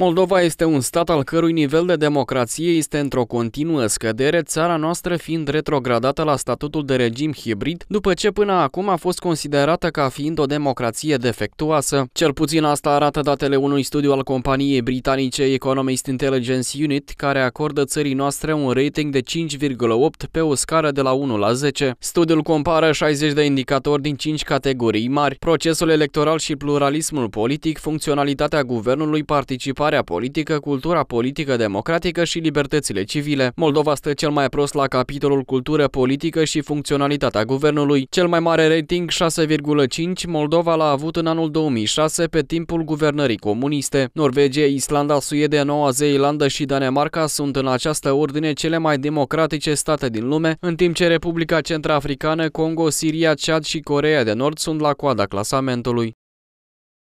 Moldova este un stat al cărui nivel de democrație este într-o continuă scădere, țara noastră fiind retrogradată la statutul de regim hibrid, după ce până acum a fost considerată ca fiind o democrație defectuoasă. Cel puțin asta arată datele unui studiu al companiei britanice Economist Intelligence Unit, care acordă țării noastre un rating de 5,8 pe o scară de la 1 la 10. Studiul compară 60 de indicatori din 5 categorii mari, procesul electoral și pluralismul politic, funcționalitatea guvernului, participarea schimbarea politică, cultura politică democratică și libertățile civile. Moldova stă cel mai prost la capitolul cultură politică și funcționalitatea guvernului. Cel mai mare rating 6,5 Moldova l-a avut în anul 2006 pe timpul guvernării comuniste. Norvegia, Islanda, Suedia, Noua Zeelandă și Danemarca sunt în această ordine cele mai democratice state din lume, în timp ce Republica Centrafricană, Congo, Siria, Chad și Coreea de Nord sunt la coada clasamentului.